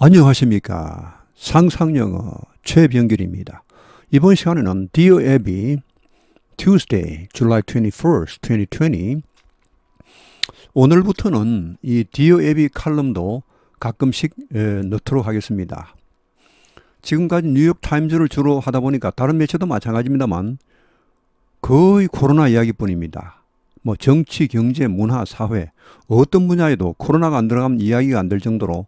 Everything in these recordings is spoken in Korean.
안녕하십니까. 상상영어 최병길입니다. 이번 시간에는 디오 앱이 Tuesday, July 21st, 2020 오늘부터는 이 디오 앱이 칼럼도 가끔씩 에, 넣도록 하겠습니다. 지금까지 뉴욕타임즈를 주로 하다 보니까 다른 매체도 마찬가지입니다만 거의 코로나 이야기뿐입니다. 뭐 정치, 경제, 문화, 사회 어떤 분야에도 코로나가 안 들어가면 이야기가 안 될 정도로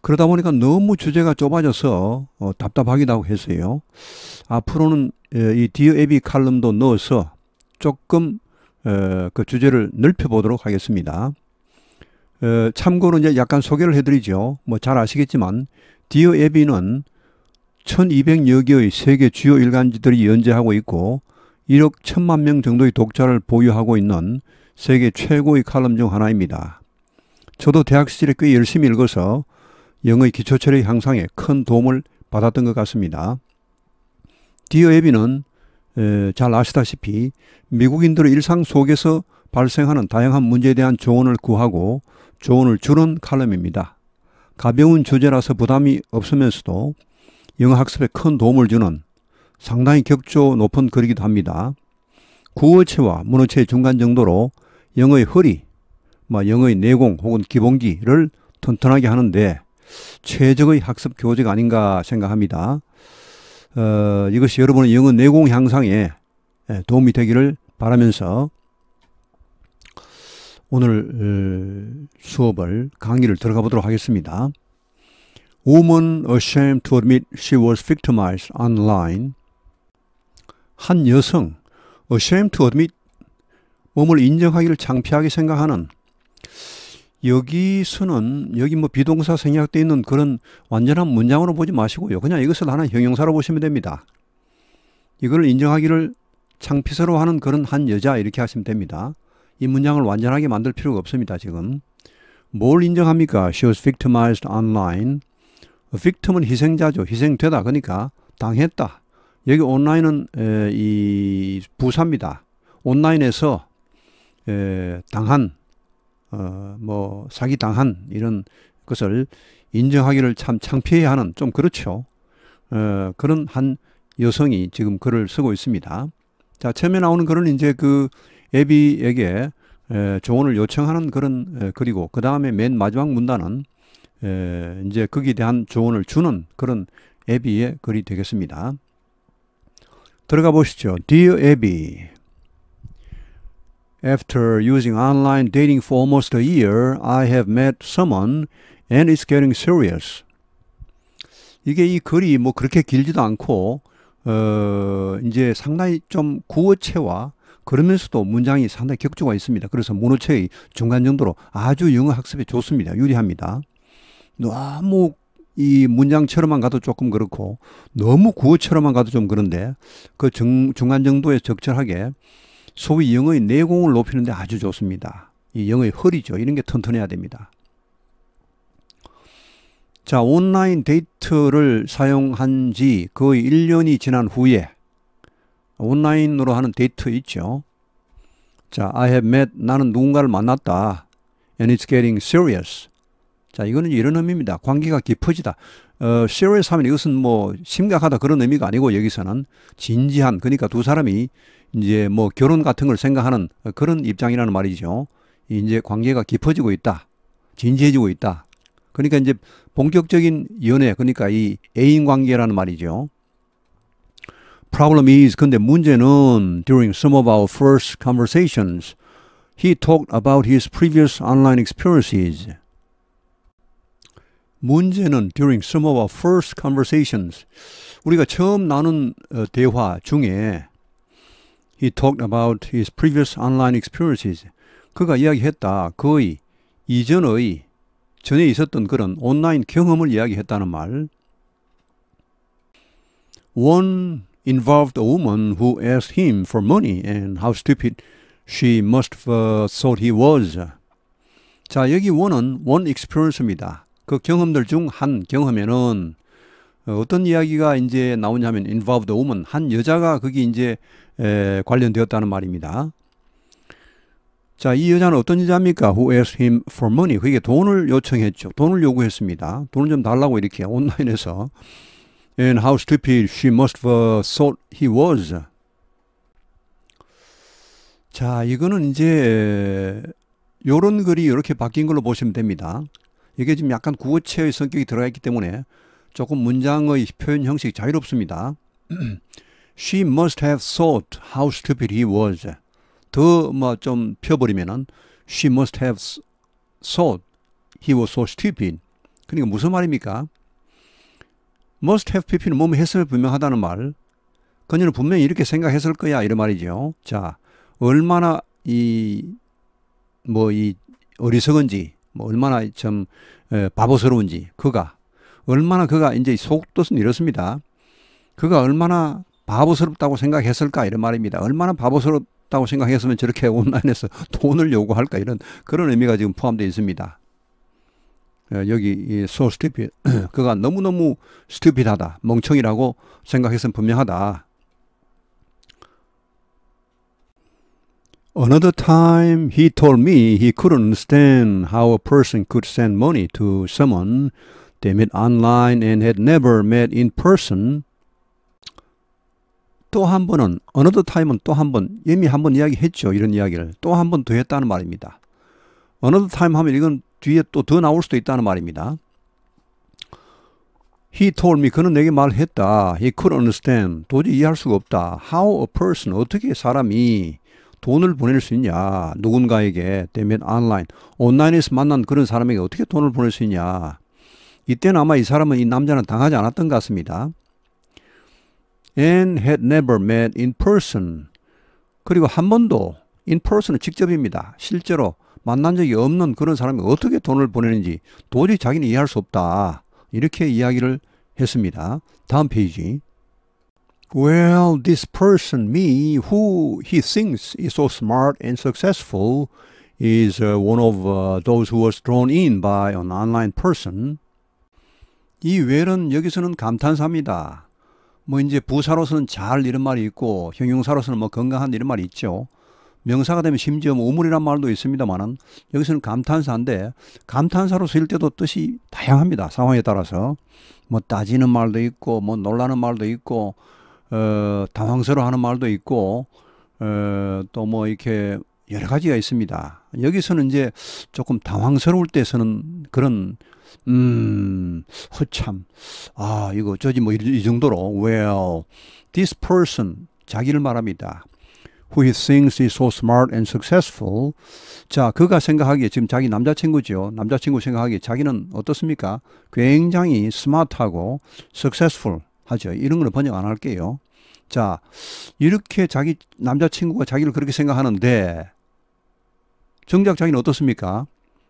그러다 보니까 너무 주제가 좁아져서 어, 답답하기도 하고 했어요. 앞으로는 에, 이 디어 에비 칼럼도 넣어서 조금 에, 그 주제를 넓혀보도록 하겠습니다. 에, 참고로 이제 약간 소개를 해드리죠. 뭐 잘 아시겠지만 디어 에비는 1200여 개의 세계 주요 일간지들이 연재하고 있고 1억 1천만 명 정도의 독자를 보유하고 있는 세계 최고의 칼럼 중 하나입니다. 저도 대학 시절에 꽤 열심히 읽어서 영의 기초 처리 향상에 큰 도움을 받았던 것 같습니다. 디어 앱비는 잘 아시다시피 미국인들의 일상 속에서 발생하는 다양한 문제에 대한 조언을 구하고 조언을 주는 칼럼입니다. 가벼운 주제라서 부담이 없으면서도 영어 학습에 큰 도움을 주는 상당히 격조 높은 글이기도 합니다. 구어체와 문어체 중간 정도로 영어의 허리, 뭐 영어의 내공 혹은 기본기를 튼튼하게 하는데 최적의 학습 교재가 아닌가 생각합니다. 어, 이것이 여러분의 영어 내공 향상에 예, 도움이 되기를 바라면서 오늘 어, 수업을 강의를 들어가 보도록 하겠습니다. Woman ashamed to admit she was victimized online. 한 여성 ashamed to admit 몸을 인정하기를 창피하게 생각하는 여기 서는 여기 뭐 비동사 생략되어 있는 그런 완전한 문장으로 보지 마시고요. 그냥 이것을 하나 형용사로 보시면 됩니다. 이걸 인정하기를 창피서로 하는 그런 한 여자 이렇게 하시면 됩니다. 이 문장을 완전하게 만들 필요가 없습니다. 지금 뭘 인정합니까? She was victimized online. victim은 희생자죠. 희생되다. 그러니까 당했다. 여기 온라인은 에, 이 부사입니다. 온라인에서 에, 당한 어, 뭐 사기당한 이런 것을 인정하기를 참 창피해 하는 좀 그렇죠. 어, 그런 한 여성이 지금 글을 쓰고 있습니다. 자, 처음에 나오는 글은 이제 그 애비에게 조언을 요청하는 그런 에, 글고그 다음에 맨 마지막 문단은 이제 거기에 대한 조언을 주는 그런 애비의 글이 되겠습니다. 들어가 보시죠. Dear Abby, After using online dating for almost a year, I have met someone and it's getting serious. 이게 이 글이 뭐 그렇게 길지도 않고 어 이제 상당히 좀 구어체와 그러면서도 문장이 상당히 격조가 있습니다. 그래서 문어체의 중간 정도로 아주 영어 학습에 좋습니다. 유리합니다. 너무 이 문장처럼만 가도 조금 그렇고 너무 구어처럼만 가도 좀 그런데 그 중, 중간 정도에 적절하게 소위 영의 내공을 높이는 데 아주 좋습니다. 이 영의 허리죠. 이런 게 튼튼해야 됩니다. 자, 온라인 데이트를 사용한 지 거의 1년이 지난 후에 온라인으로 하는 데이트 있죠. 자, I have met 나는 누군가를 만났다. And it's getting serious. 자, 이거는 이런 의미입니다. 관계가 깊어지다. 어, serious 하면 이것은 뭐 심각하다 그런 의미가 아니고 여기서는 진지한 그러니까 두 사람이 이제 뭐 결혼 같은 걸 생각하는 그런 입장이라는 말이죠. 이제 관계가 깊어지고 있다. 진지해지고 있다. 그러니까 이제 본격적인 연애, 그러니까 이 애인 관계라는 말이죠. Problem is, 근데 문제는 during some of our first conversations, he talked about his previous online experiences. 문제는 during some of our first conversations, 우리가 처음 나눈 대화 중에 He talked about his previous online experiences. 그가 이야기했다. 그의 이전의 전에 있었던 그런 온라인 경험을 이야기했다는 말. One involved a woman who asked him for money and how stupid she must have thought he was. 자, 여기 one은 one experience입니다. 그 경험들 중 한 경험에는 어, 어떤 이야기가 이제 나오냐면 involved woman 한 여자가 거기 이제 에, 관련되었다는 말입니다. 자, 이 여자는 어떤 여자입니까? Who asked him for money? 그게 돈을 요청했죠. 돈을 요구했습니다. 돈을 좀 달라고 이렇게 온라인에서 And how stupid she must have thought he was. 자, 이거는 이제 요런 글이 이렇게 바뀐 걸로 보시면 됩니다. 이게 지금 약간 구어체의 성격이 들어가 있기 때문에 조금 문장의 표현 형식이 자유롭습니다. She must have thought how stupid he was. 더 뭐 좀 펴버리면은 She must have thought he was so stupid. 그러니까 무슨 말입니까? must have pp는 몸의 했음을 분명하다는 말. 그녀는 분명히 이렇게 생각했을 거야 이런 말이죠. 자, 얼마나 이 뭐 이 어리석은지, 뭐 얼마나 참 바보스러운지 그가 얼마나 그가 이제 속뜻은 이렇습니다. 그가 얼마나 바보스럽다고 생각했을까 이런 말입니다. 얼마나 바보스럽다고 생각했으면 저렇게 온라인에서 돈을 요구할까 이런 그런 의미가 지금 포함되어 있습니다. 어, 여기 so stupid 그가 너무너무 s t u p 하다 멍청이라고 생각했으면 분명하다. Another time he told me he couldn't understand how a person could send money to someone They met online and had never met in person. 또 한 번은 another time은 또 한 번 이미 한 번 이야기했죠. 이런 이야기를 또 한 번 더 했다는 말입니다. another time 하면 이건 뒤에 또 더 나올 수도 있다는 말입니다. He told me 그는 내게 말했다. He c o u l d understand. 도저히 이해할 수가 없다. How a person 어떻게 사람이 돈을 보낼 수 있냐? 누군가에게 t 면 e 라인 온라인에서 만난 그런 사람에게 어떻게 돈을 보낼 수 있냐? 이때는 아마 이 사람은 이 남자는 당하지 않았던 것 같습니다. And had never met in person. 그리고 한 번도 in person은 직접입니다. 실제로 만난 적이 없는 그런 사람이 어떻게 돈을 보내는지 도저히 자기는 이해할 수 없다. 이렇게 이야기를 했습니다. 다음 페이지. Well, this person, me, who he thinks is so smart and successful, is uh, one of uh, those who was thrown in by an online person. 이 외는 여기서는 감탄사입니다. 뭐 이제 부사로서는 잘 이런 말이 있고 형용사로서는 뭐 건강한 이런 말이 있죠. 명사가 되면 심지어 뭐 우물이란 말도 있습니다만은 여기서는 감탄사인데 감탄사로 쓰일 때도 뜻이 다양합니다. 상황에 따라서 뭐 따지는 말도 있고 뭐 놀라는 말도 있고 어, 당황스러워하는 말도 있고 어, 또 뭐 이렇게 여러 가지가 있습니다. 여기서는 이제 조금 당황스러울 때 쓰는 그런 음, 허참. 아, 이거 저지 뭐 이 정도로. Well, this person 자기를 말합니다. Who he thinks is so smart and successful. 자, 그가 생각하기에 지금 자기 남자친구죠. 남자친구 생각하기에 자기는 어떻습니까? 굉장히 스마트하고 successful 하죠. 이런 걸 번역 안 할게요. 자, 이렇게 자기 남자친구가 자기를 그렇게 생각하는데 정작 자기는 어떻습니까?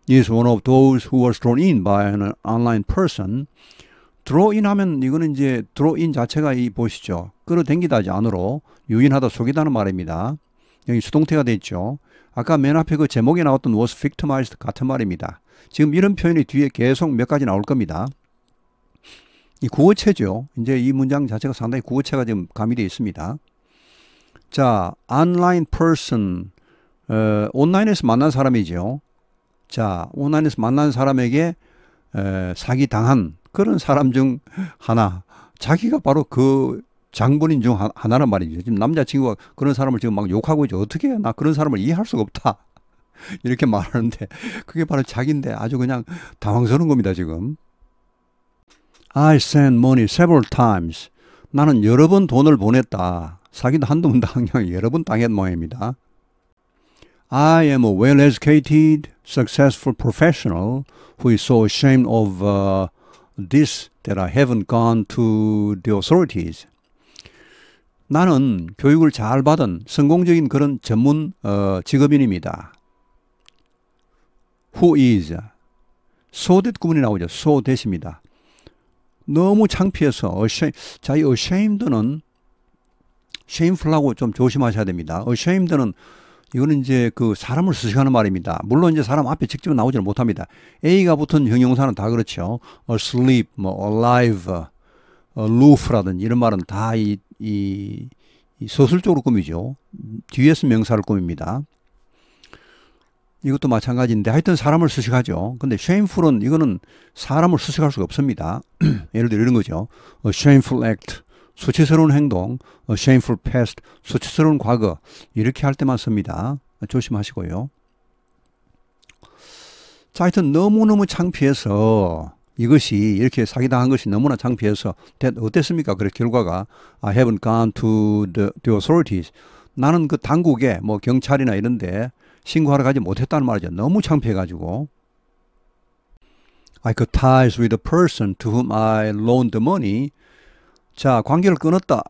is one of those who was drawn in by an online person. draw in 하면 이거는 이제 draw in 자체가 이 보시죠. 끌어당기다지 안으로 유인하다 속이다는 말입니다. 여기 수동태가 됐죠. 아까 맨 앞에 그 제목에 나왔던 was victimized 같은 말입니다. 지금 이런 표현이 뒤에 계속 몇 가지 나올 겁니다. 이 구어체죠. 이제 이 문장 자체가 상당히 구어체가 지금 가미되어 있습니다. 자, online person. 어, 온라인에서 만난 사람이죠. 자, 오난에서 만난 사람에게 에, 사기 당한 그런 사람 중 하나. 자기가 바로 그 장본인 중 하나란 말이죠. 지금 남자친구가 그런 사람을 지금 막 욕하고 있죠. 어떻게 해? 나 그런 사람을 이해할 수가 없다. 이렇게 말하는데 그게 바로 자기인데 아주 그냥 당황스러운 겁니다, 지금. I sent money several times. 나는 여러 번 돈을 보냈다. 사기도 한두 번 당연 여러 번 당한 모양입니다. I am a well educated, successful professional who is so ashamed of uh, this that I haven't gone to the authorities. 나는 교육을 잘 받은 성공적인 그런 전문 어, 직업인입니다. Who is? so that 구문이 나오죠. so that입니다. 너무 창피해서 ashamed, 자이 ashamed는 shameful하고 좀 조심하셔야 됩니다. ashamed는 이거는 이제 그 사람을 수식하는 말입니다. 물론 이제 사람 앞에 직접 나오지는 못합니다. A가 붙은 형용사는 다 그렇죠. asleep, 뭐 alive, loof라든지 이런 말은 다 이 이, 이 서술적으로 꾸미죠. 뒤에서 명사를 꾸밉니다. 이것도 마찬가지인데 하여튼 사람을 수식하죠. 근데 shameful은 이거는 사람을 수식할 수가 없습니다. 예를 들어 이런 거죠. A shameful act, 수치스러운 행동, 어, shameful past, 수치스러운 과거 이렇게 할 때만 씁니다. 조심하시고요. 자, 하여튼 너무너무 창피해서 이것이 이렇게 사기당한 것이 너무나 창피해서 어땠습니까? 그래 결과가 I 아, haven't gone to the, the authorities. 나는 그 당국에 뭐 경찰이나 이런데 신고하러 가지 못했다는 말이죠. 너무 창피해가지고. I could ties with the person to whom I loaned the money 자, 관계를 끊었다.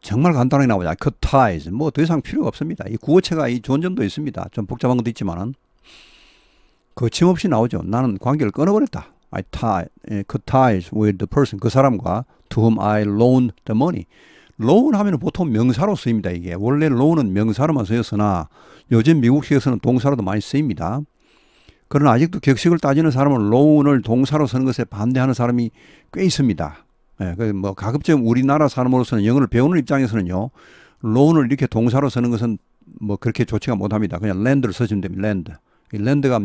정말 간단하게 나오자. cut 그 ties. 뭐 더 이상 필요가 없습니다. 이 구어체가 이 좋은 점도 있습니다. 좀 복잡한 것도 있지만은 거침없이 나오죠. 나는 관계를 끊어버렸다. I tie, cut 예, 그 ties with the person. 그 사람과 to whom I loaned the money. loan 하면 보통 명사로 쓰입니다. 이게 원래 loan은 명사로만 쓰였으나 요즘 미국식에서는 동사로도 많이 쓰입니다. 그러나 아직도 격식을 따지는 사람은 loan을 동사로 쓰는 것에 반대하는 사람이 꽤 있습니다. 예, 그, 뭐 가급적 우리나라 사람으로서는 영어를 배우는 입장에서는요, 론을 이렇게 동사로 쓰는 것은 뭐 그렇게 좋지가 못합니다. 그냥 랜드를 쓰시면 됩니다. 랜드. 이 랜드가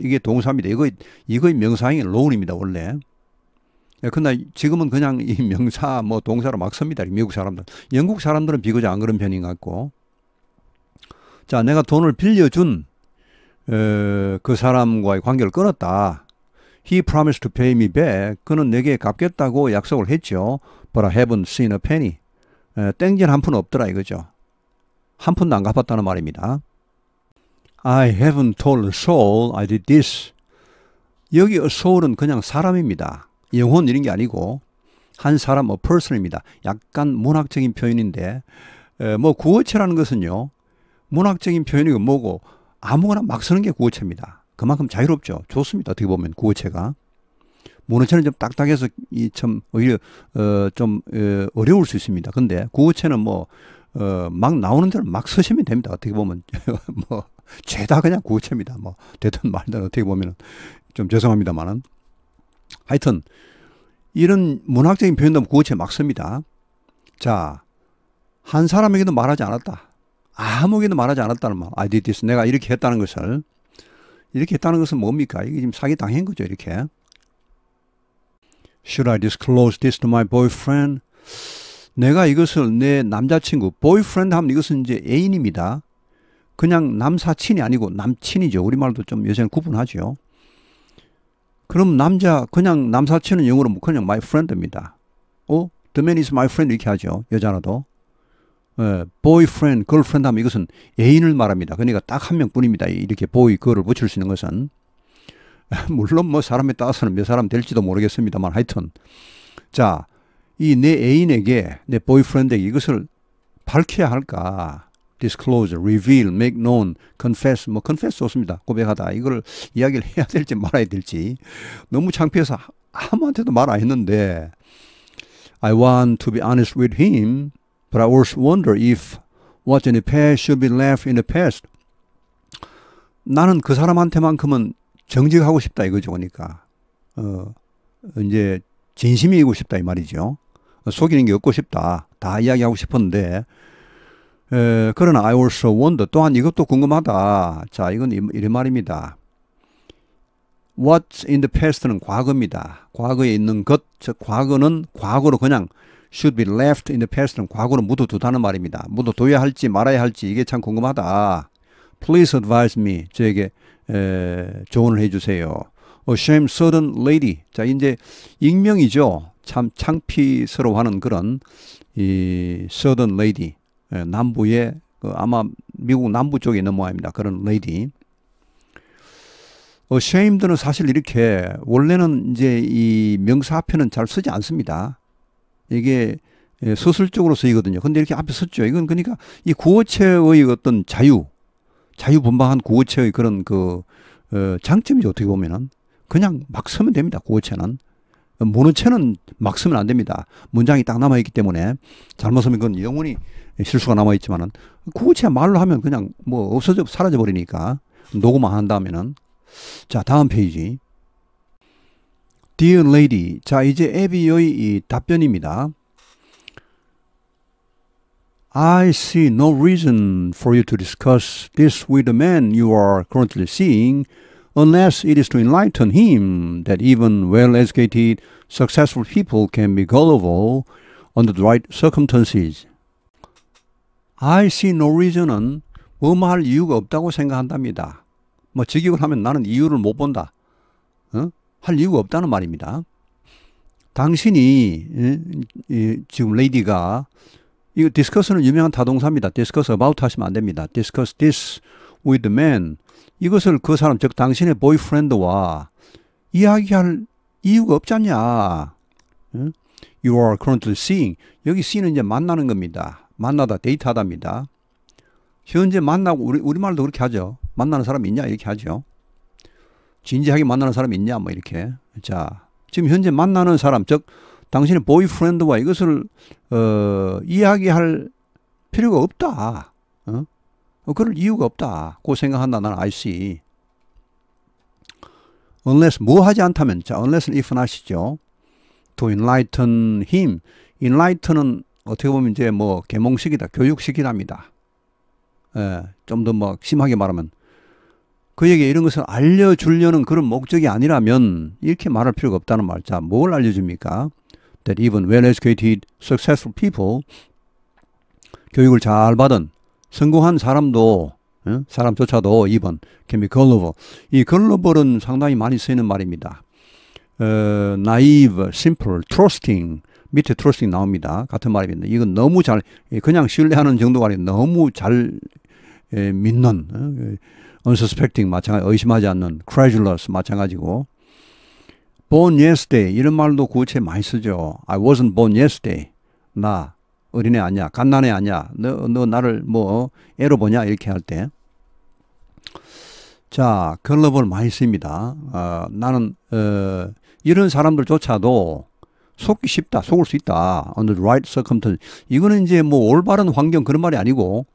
이게 동사입니다. 이거 이거의 명사형이 론입니다 원래. 예, 근데 지금은 그냥 이 명사 뭐 동사로 막 씁니다. 미국 사람들. 영국 사람들은 비교적 안 그런 편인 것 같고. 자, 내가 돈을 빌려준 에, 어, 그 사람과의 관계를 끊었다. He promised to pay me back. 그는 내게 갚겠다고 약속을 했죠. But I haven't seen a penny. 땡전 한 푼 없더라 이거죠. 한 푼도 안 갚았다는 말입니다. I haven't told a soul I did this. 여기 a soul은 그냥 사람입니다. 영혼 이런 게 아니고 한 사람, a person입니다. 약간 문학적인 표현인데 뭐 구어체라는 것은요. 문학적인 표현이고 뭐고 아무거나 막 쓰는 게 구어체입니다. 그만큼 자유롭죠. 좋습니다. 어떻게 보면 구호체가 문어체는 좀 딱딱해서 이 참 오히려 어, 좀 어, 려울수 있습니다. 근데 구호체는뭐 어, 막 나오는 대로 막 쓰시면 됩니다. 어떻게 보면 뭐 죄다 그냥 구호체입니다뭐 되든 말든 어떻게 보면은 좀 죄송합니다만은 하여튼 이런 문학적인 표현도 구호체막 씁니다. 자, 한 사람에게도 말하지 않았다. 아무에게도 말하지 않았다는 말. I did this. 내가 이렇게 했다는 것을 이렇게 했다는 것은 뭡니까? 이게 지금 사기 당한 거죠, 이렇게. Should I disclose this to my boyfriend? 내가 이것을 내 남자친구, boyfriend 하면 이것은 이제 애인입니다. 그냥 남사친이 아니고 남친이죠. 우리말도 좀 요새는 구분하죠. 그럼 남자, 그냥 남사친은 영어로 그냥 my friend입니다. 어? The man is my friend 이렇게 하죠. 여자라도. 어, boyfriend, girlfriend 하면 이것은 애인을 말합니다. 그러니까 딱 한 명뿐입니다. 이렇게 boy, girl을 붙일 수 있는 것은. 물론 뭐 사람에 따라서는 몇 사람 될지도 모르겠습니다만 하여튼. 자, 이 내 애인에게, 내 boyfriend에게 이것을 밝혀야 할까? disclose, reveal, make known, confess, 뭐 confess 좋습니다. 고백하다. 이걸 이야기를 해야 될지 말아야 될지. 너무 창피해서 아무한테도 말 안 했는데 I want to be honest with him. But I also wonder if what in the past should be left in the past. 나는 그 사람한테만큼은 정직하고 싶다 이거죠. 그러니까 어, 이제 진심이고 싶다 이 말이죠. 속이는 게 없고 싶다. 다 이야기하고 싶었는데 에, 그러나 I also wonder 또한 이것도 궁금하다. 자 이건 이, 이런 말입니다. What's in the past는 과거입니다. 과거에 있는 것, 즉 과거는 과거로 그냥 should be left in the past는 과거로 묻어두다는 말입니다. 묻어둬야 할지 말아야 할지 이게 참 궁금하다. Please advise me. 저에게 에, 조언을 해주세요. A shame certain lady. 자 이제 익명이죠. 참 창피스러워하는 그런 이 certain lady. 남부의 그 아마 미국 남부 쪽에 있는 모양입니다. 그런 lady. 어셰임드는 사실 이렇게 원래는 이제 이 명사 앞에는 잘 쓰지 않습니다. 이게 예, 서술적으로 쓰이거든요. 근데 이렇게 앞에 썼죠 이건 그러니까 이 구어체의 어떤 자유, 자유분방한 구어체의 그런 그 어, 장점이죠. 어떻게 보면은 그냥 막 쓰면 됩니다. 구어체는 모노체는 막 쓰면 안 됩니다. 문장이 딱 남아 있기 때문에 잘못 쓰면 그건 영원히 실수가 남아 있지만은 구어체 말로 하면 그냥 뭐 없어져 사라져 버리니까 녹음만 한다면은 자 다음 페이지. Dear lady. 자, 이제 에비의 이 답변입니다. I see no reason for you to discuss this with the man you are currently seeing unless it is to enlighten him that even well educated, successful people can be gullible under the right circumstances. I see no reason은 뭐뭐할 이유가 없다고 생각한답니다. 뭐 직역을 하면 나는 이유를 못 본다. 할 이유가 없다는 말입니다. 당신이 예, 지금 레이디가 이거 d i s c 는 유명한 타동사입니다. d i s c about 하시면 안 됩니다. d i s c this with the man 이것을 그 사람 즉 당신의 보이프렌드와 이야기할 이유가 없지 냐 예? You are currently seeing 여기 see는 이제 만나는 겁니다. 만나다 데이트하답니다. 현재 만나고 우리 우리말도 그렇게 하죠. 만나는 사람 있냐 이렇게 하죠. 진지하게 만나는 사람 있냐 뭐 이렇게 자 지금 현재 만나는 사람 즉 당신의 보이프렌드와 이것을 어 이야기할 필요가 없다 어, 어 그럴 이유가 없다 고 생각한다 나는 IC unless 뭐 하지 않다면 자 unless if not이죠 to enlighten him enlighten은 어떻게 보면 이제 뭐 개몽식이다 교육식이랍니다 예, 좀 더 뭐 심하게 말하면 그에게 이런 것을 알려주려는 그런 목적이 아니라면 이렇게 말할 필요가 없다는 말. 자, 뭘 알려줍니까? That even well-educated, successful people, 교육을 잘 받은 성공한 사람도 사람조차도 2번 can be gullible. 이 gullible 상당히 많이 쓰이는 말입니다. 어, naive, simple, trusting 밑에 trusting 나옵니다. 같은 말입니다. 이건 너무 잘 그냥 신뢰하는 정도가 아니라 너무 잘 에, 믿는 에, unsuspecting 마찬가지 의심하지 않는 credulous 마찬가지고 born yesterday 이런 말도 구어체 많이 쓰죠. I wasn't born yesterday. 나 어린애 아니야. 갓난애 아니야. 너, 너 나를 뭐 애로 보냐 이렇게 할 때. 자, 글로벌 많이 씁니다. 어, 나는 어, 이런 사람들조차도 속기 쉽다, 속을 수 있다. On the right circumstance. 이거는 이제 뭐 올바른 환경 그런 말이 아니고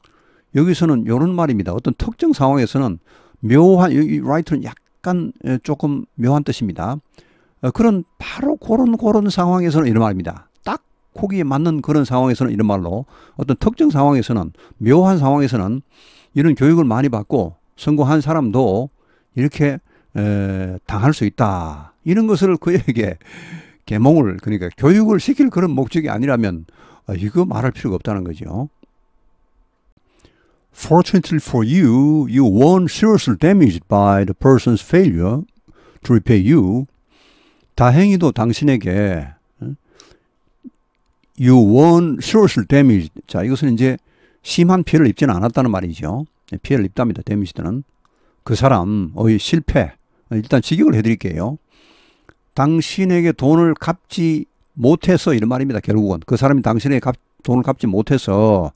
여기서는 이런 말입니다. 어떤 특정 상황에서는 묘한 이 라이트는 약간 조금 묘한 뜻입니다. 어, 그런 바로 그런 그런 상황에서는 이런 말입니다. 딱 거기에 맞는 그런 상황에서는 이런 말로 어떤 특정 상황에서는 묘한 상황에서는 이런 교육을 많이 받고 성공한 사람도 이렇게 당할 수 있다. 이런 것을 그에게 계몽을 그러니까 교육을 시킬 그런 목적이 아니라면 어, 이거 말할 필요가 없다는 거죠. Fortunately for you, you weren't seriously damaged by the person's failure to repay you. 다행히도 당신에게 you weren't seriously damaged. 자, 이것은 이제 심한 피해를 입지는 않았다는 말이죠. 피해를 입답니다. 데미지드는. 그 사람의 실패. 일단 직역을 해드릴게요. 당신에게 돈을 갚지 못해서 이런 말입니다. 결국은 그 사람이 당신에게 갚, 돈을 갚지 못해서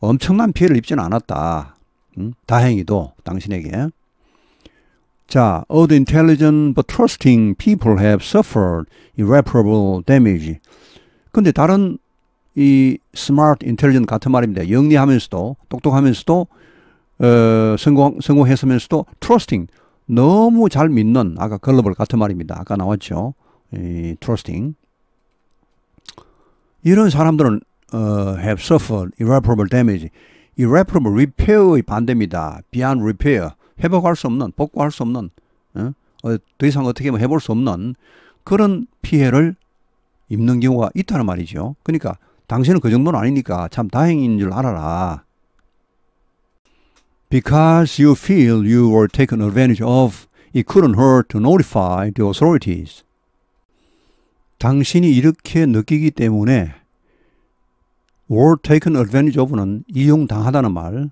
엄청난 피해를 입지는 않았다. 음? 다행히도 당신에게. 자, all the intelligent but trusting people have suffered irreparable damage. 근데 다른 이 smart, intelligent 같은 말입니다. 영리하면서도 똑똑하면서도 어, 성공 성공했으면서도 trusting 너무 잘 믿는 아까 글로벌 같은 말입니다. 아까 나왔죠. 이 trusting 이런 사람들은 uh, have suffered irreparable damage. irreparable repair의 반대입니다. beyond repair. 회복할 수 없는, 복구할 수 없는, 어? 더 이상 어떻게 해볼 수 없는 그런 피해를 입는 경우가 있다는 말이죠. 그러니까 당신은 그 정도는 아니니까 참 다행인 줄 알아라. Because you feel you were taken advantage of, it couldn't hurt to notify the authorities. 당신이 이렇게 느끼기 때문에 were taken advantage of는 이용당하다는 말.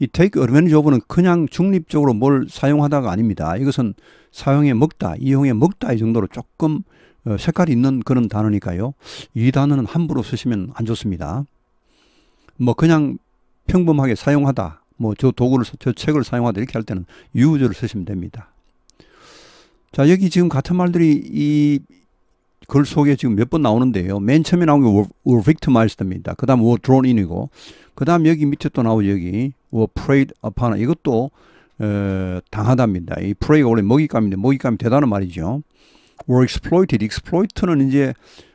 이 take advantage of는 그냥 중립적으로 뭘 사용하다가 아닙니다. 이것은 사용해 먹다, 이용해 먹다 이 정도로 조금 어, 색깔이 있는 그런 단어니까요. 이 단어는 함부로 쓰시면 안 좋습니다. 뭐 그냥 평범하게 사용하다, 뭐 저 도구를, 저 책을 사용하다 이렇게 할 때는 use를 쓰시면 됩니다. 자, 여기 지금 같은 말들이 이글 속에 지금 몇 번 나오는데요. 맨 처음에 나온 게 were, were victimized입니다. 그 다음 were drawn in이고, 그 다음 여기 밑에 또 나오죠. 여기 were preyed upon. 이것도 어, 당하답니다. 이 prey가 원래 먹잇감인데 먹잇감이 대단한 말이죠. were exploited. exploit는 이제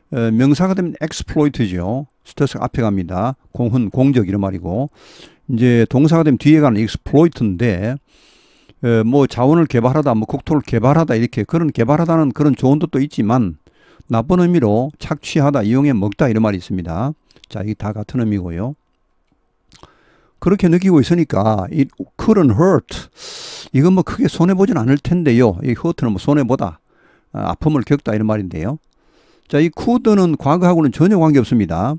어, 명사가 되면 exploit죠. 스트레스 앞에 갑니다. 공헌 공적 이런 말이고 이제 동사가 되면 뒤에 가는 exploit인데 에, 뭐 자원을 개발하다, 뭐 국토를 개발하다 이렇게 그런 개발하다는 그런 조언도 또 있지만 나쁜 의미로 착취하다, 이용해 먹다 이런 말이 있습니다. 자, 이게 다 같은 의미고요. 그렇게 느끼고 있으니까 i couldn't hurt. 이건 뭐 크게 손해 보진 않을 텐데요. 이 hurt는 뭐 손해 보다, 아, 아픔을 겪다 이런 말인데요. 자, 이 could는 과거하고는 전혀 관계 없습니다.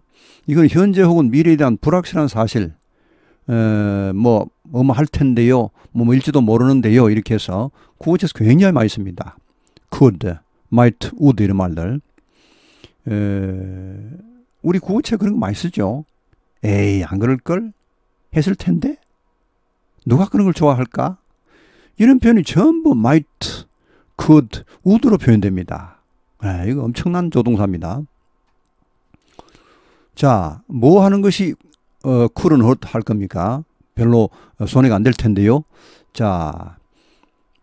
이건 현재 혹은 미래에 대한 불확실한 사실, 에, 뭐, 뭐할 뭐 텐데요, 뭐, 뭐, 일지도 모르는데요, 이렇게 해서 구어체에서 굉장히 많이 씁니다. could, might, would 이런 말들. 에, 우리 구어체 그런 거 많이 쓰죠. 에이, 안 그럴걸? 했을 텐데? 누가 그런 걸 좋아할까? 이런 표현이 전부 might, could, would로 표현됩니다. 아, 이거 엄청난 조동사입니다. 자, 뭐 하는 것이 어, 쿨은 할 겁니까? 별로 어, 손해가 안 될 텐데요. 자,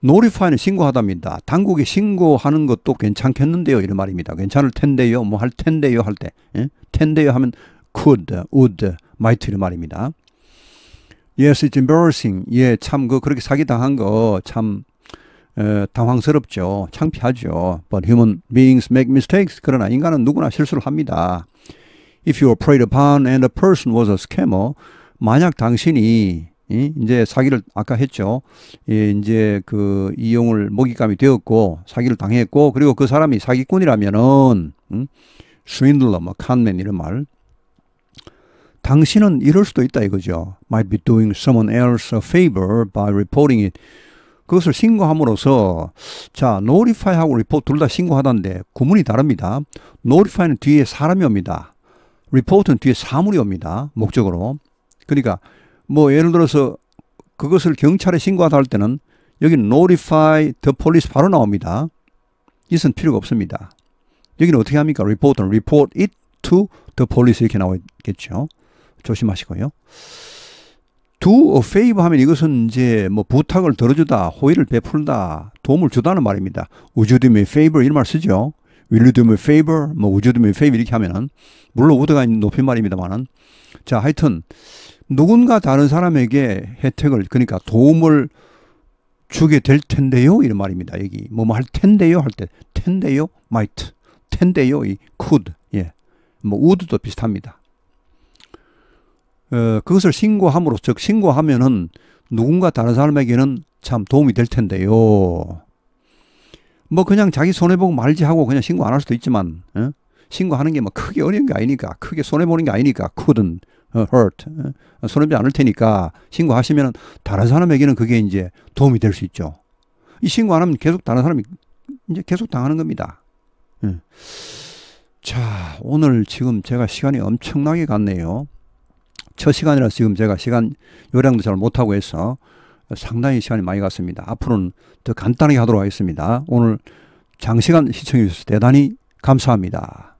노리파이는 신고하답니다. 당국에 신고하는 것도 괜찮겠는데요. 이런 말입니다. 괜찮을 텐데요. 뭐 할 텐데요. 할 때. 예? 텐데요 하면 could, would, might 이런 말입니다. Yes, it's embarrassing. 예, 참, 그, 그렇게 사기당한 거, 참, 에, 당황스럽죠. 창피하죠. But human beings make mistakes. 그러나 인간은 누구나 실수를 합니다. If you were preyed upon and the person was a scammer, 만약 당신이 이 이제 사기를 아까 했죠. 예, 이제 그 이용을 먹잇감이 되었고 사기를 당했고 그리고 그 사람이 사기꾼이라면은 응? 음, 스윈들러, 뭐 칸맨 이런 말. 당신은 이럴 수도 있다 이거죠. Might be doing someone else a favor by reporting it. 그것을 신고함으로써 자 notify하고 report 둘 다 신고하던데 구문이 다릅니다. notify는 뒤에 사람이 옵니다. report는 뒤에 사물이 옵니다. 목적으로. 그러니까 뭐 예를 들어서 그것을 경찰에 신고하다 할 때는 여기 notify the police 바로 나옵니다. 이은 필요가 없습니다. 여기는 어떻게 합니까? r e p o r t report it to the police 이렇게 나오겠죠. 조심하시고요. do a favor 하면 이것은 이제 뭐 부탁을 들어주다, 호의를 베풀다, 도움을 주다는 말입니다. Would you do me a favor 이런 말 쓰죠. Will you do me a favor? 뭐 Would you do me a favor 이렇게 하면은 물론 우드가 높인 말입니다만은 자 하여튼 누군가 다른 사람에게 혜택을 그러니까 도움을 주게 될 텐데요 이런 말입니다. 여기 뭐뭐 할 텐데요 할 때 텐데요 might 텐데요 이 could 예. 뭐 would도 비슷합니다. 어, 그것을 신고함으로 즉 신고하면은 누군가 다른 사람에게는 참 도움이 될 텐데요. 뭐 그냥 자기 손해 보고 말지 하고 그냥 신고 안 할 수도 있지만 어? 신고하는 게 뭐 크게 어려운 게 아니니까 크게 손해 보는 게 아니니까 c o u l d n 어, hurt 어, 손해지 않을 테니까 신고하시면 다른 사람에게는 그게 이제 도움이 될 수 있죠. 이 신고 안 하면 계속 다른 사람이 이제 계속 당하는 겁니다. 예. 자, 오늘 지금 제가 시간이 엄청나게 갔네요. 첫 시간이라 지금 제가 시간 요량도 잘 못하고 해서 상당히 시간이 많이 갔습니다. 앞으로는 더 간단하게 하도록 하겠습니다. 오늘 장시간 시청해 주셔서 대단히 감사합니다.